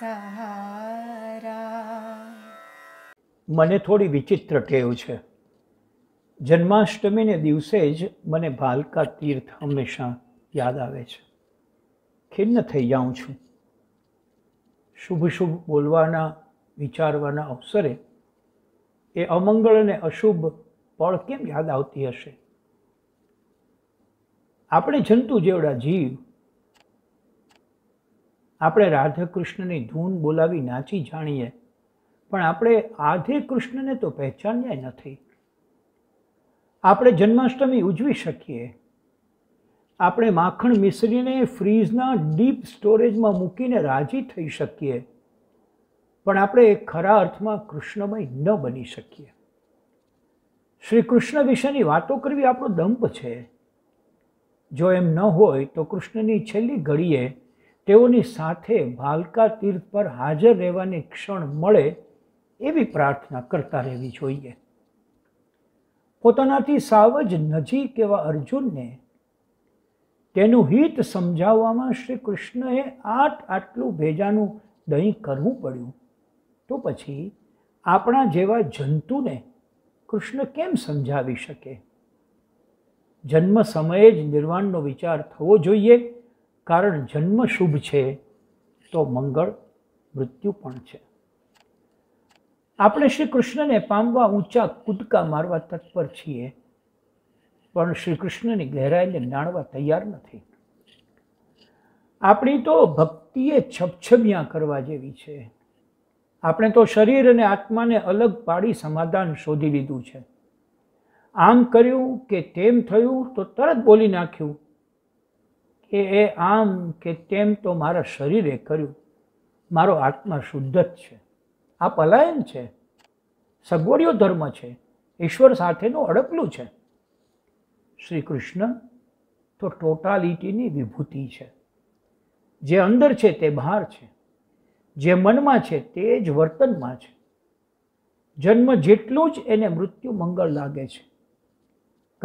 સહારા મને થોડી વિચિત્ર ટેવ છે જન્માષ્ટમીને દિવસે જ મને ભાલકા તીર્થ હંમેશા યાદ આવે છે ખિન્ન થઈ જાઉં છું શુભ શુભ બોલવાના વિચારવાના અવસરે એ અમંગળ અને અશુભ પળ કેમ યાદ આવતી હશે આપણે જંતુ જેવડા જીવ આપણે રાધાકૃષ્ણની ધૂન બોલાવી નાચી જાણીએ પણ આપણે આધે કૃષ્ણને તો પહેચાન્યા નથી આપણે જન્માષ્ટમી ઉજવી શકીએ આપણે માખણ મિશ્રીને ફ્રીઝના ડીપ સ્ટોરેજમાં મૂકીને રાજી થઈ શકીએ પણ આપણે ખરા અર્થમાં કૃષ્ણમય ન બની શકીએ શ્રી કૃષ્ણ વિશેની વાતો કરવી આપણો દંભ છે જો એમ ન હોય તો કૃષ્ણની છેલ્લી ઘડીએ તેઓની સાથે ભાલકા તીર્થ પર હાજર રહેવાની ક્ષણ મળે એવી પ્રાર્થના કરતા રહેવી જોઈએ પોતાનાથી સાવ જ નજીક એવા અર્જુનને તેનું હિત સમજાવવામાં શ્રી કૃષ્ણએ આટ આટલું ભેજાનું દહીં કરવું પડ્યું તો પછી આપણા જેવા જંતુને કૃષ્ણ કેમ સમજાવી શકે જન્મ સમયે જ નિર્વાણનો વિચાર થવો જોઈએ કારણ જન્મ શુભ છે તો મંગળ મૃત્યુ પણ છે આપણે શ્રી કૃષ્ણને પામવા ઊંચા કૂદકા મારવા તત્પર છીએ પણ શ્રી કૃષ્ણની ગહેરાઈને નાણવા તૈયાર નથી આપણી તો ભક્તિએ છપછબિયા કરવા જેવી છે આપણે તો શરીર અને આત્માને અલગ પાડી સમાધાન શોધી લીધું છે આમ કર્યું કે તેમ થયું તો તરત બોલી નાખ્યું કે એ આમ કે તેમ તો મારા શરીરે કર્યું મારો આત્મા શુદ્ધ જ છે આ પલાયન છે સગવડિયો ધર્મ છે ઈશ્વર સાથેનું અડકલું છે શ્રી કૃષ્ણ તો ટોટાલિટીની વિભૂતિ છે જે અંદર છે તે બહાર છે જે મનમાં છે તે જ વર્તનમાં છે જન્મ જેટલું જ એને મૃત્યુ મંગળ લાગે છે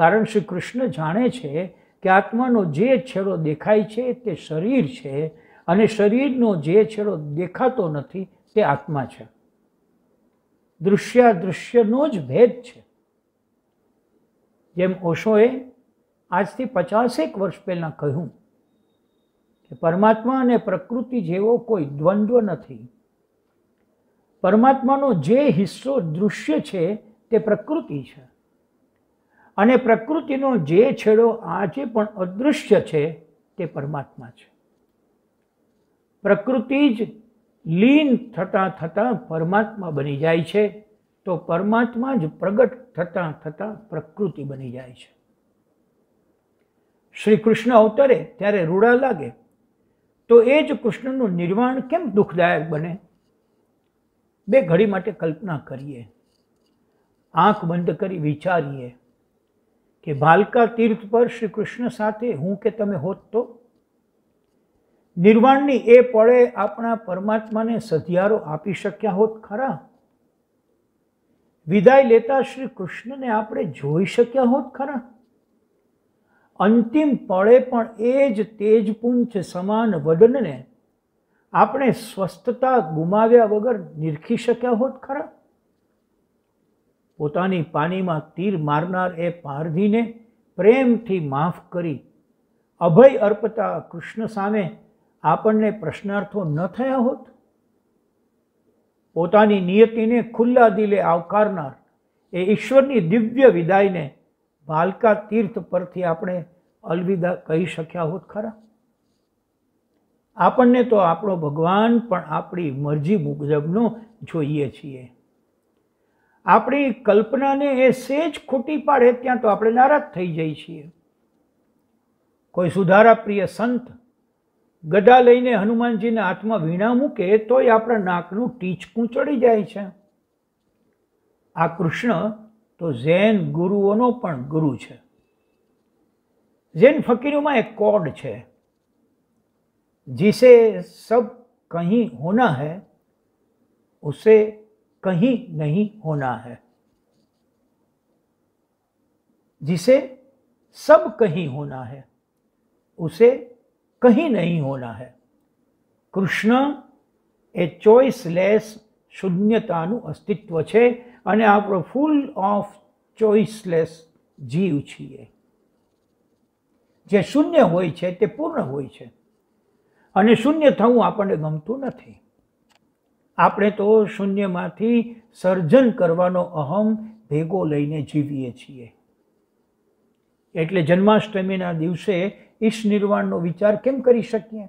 કારણ શ્રી કૃષ્ણ જાણે છે કે આત્માનો જે છેડો દેખાય છે તે શરીર છે અને શરીરનો જે છેડો દેખાતો નથી તે આત્મા છે દૃશ્યાદૃશ્યનો જ ભેદ છે જેમ ઓશોએ આજથી પચાસેક વર્ષ પહેલાં કહ્યું કે પરમાત્મા અને પ્રકૃતિ જેવો કોઈ દ્વંદ્વ નથી પરમાત્માનો જે હિસ્સો દૃશ્ય છે તે પ્રકૃતિ છે અને પ્રકૃતિનો જે છેડો આજે પણ અદૃશ્ય છે તે પરમાત્મા છે પ્રકૃતિ જ લીન થતાં થતાં પરમાત્મા બની જાય છે તો પરમાત્મા જ પ્રગટ થતાં થતાં પ્રકૃતિ બની જાય છે શ્રી કૃષ્ણ અવતરે ત્યારે રૂડા લાગે તો એ જ કૃષ્ણનું નિર્વાણ કેમ દુઃખદાયક બને બે ઘડી માટે કલ્પના કરીએ આંખ બંધ કરી વિચારીએ કે ભાલકા તીર્થ પર શ્રી કૃષ્ણ સાથે હું કે તમે હોત તો નિર્વાણની એ પળે આપણા પરમાત્માને સધિયારો આપી શક્યા હોત ખરા વિદાય લેતા શ્રી કૃષ્ણને આપણે જોઈ શક્યા હોત ખરા અંતિમ પળે પણ એ જ તેજપુંજ સમાન વદનને આપણે સ્વસ્થતા ગુમાવ્યા વગર નિરખી શક્યા હોત ખરા પોતાની પાનીમાં તીર મારનાર એ પારધીને પ્રેમથી માફ કરી અભય અર્પતા કૃષ્ણ સામે આપણને પ્રશ્નાર્થો ન થયા હોત પોતાની નિયતિને ખુલ્લા દિલે આવકારનાર એ ઈશ્વરની દિવ્ય વિદાયને ભાલકા તીર્થ પરથી આપણે અલવિદા કહી શક્યા હોત ખરા આપણને તો આપણો ભગવાન પણ આપણી મરજી મુજબનો જોઈએ છીએ આપણી કલ્પનાને એ સેજ ખોટી પાડે ત્યાં તો આપણે નારાજ થઈ જઈએ છીએ કોઈ સુધારા પ્રિય સંત ગઢા લઈને હનુમાનજીના હાથમાં વીણા મૂકે તોય આપણા નાકનું ટીચકું ચડી જાય છે આ કૃષ્ણ તો જૈન ગુરુઓનો પણ ગુરુ છે જૈન ફકીરોમાં એક કોડ છે जिसे સબ કહી હોના હૈ उसे कहीं नहीं होना है जिसे सब कहीं होना है उसे कहीं नहीं होना है કૃષ્ણ એ ચોઇસલેસ શૂન્યતાનું અસ્તિત્વ છે અને આપણો ફૂલ ઓફ ચોઇસલેસ જીવ છીએ જે શૂન્ય હોય છે તે પૂર્ણ હોય છે અને શૂન્ય થવું આપણને ગમતું નથી આપણે તો શૂન્યમાંથી સર્જન કરવાનો અહમ ભેગો લઈને જીવીએ છીએ એટલે જન્માષ્ટમીના દિવસે ઈશ નિર્વાણનો વિચાર કેમ કરી શકીએ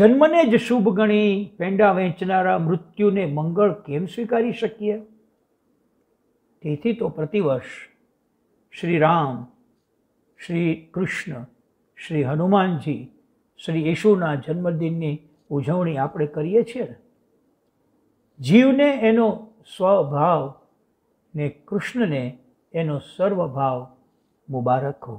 જન્મને જ શુભ ગણી પેંડા વહેંચનારા મૃત્યુને મંગળ કેમ સ્વીકારી શકીએ તેથી તો પ્રતિવર્ષ શ્રી રામ શ્રી કૃષ્ણ શ્રી હનુમાનજી શ્રી યશુના જન્મદિનની ઉજવણી આપણે કરીએ છીએ ને જીવને એનો સ્વભાવ ને કૃષ્ણને એનો સર્વભાવ મુબારક હો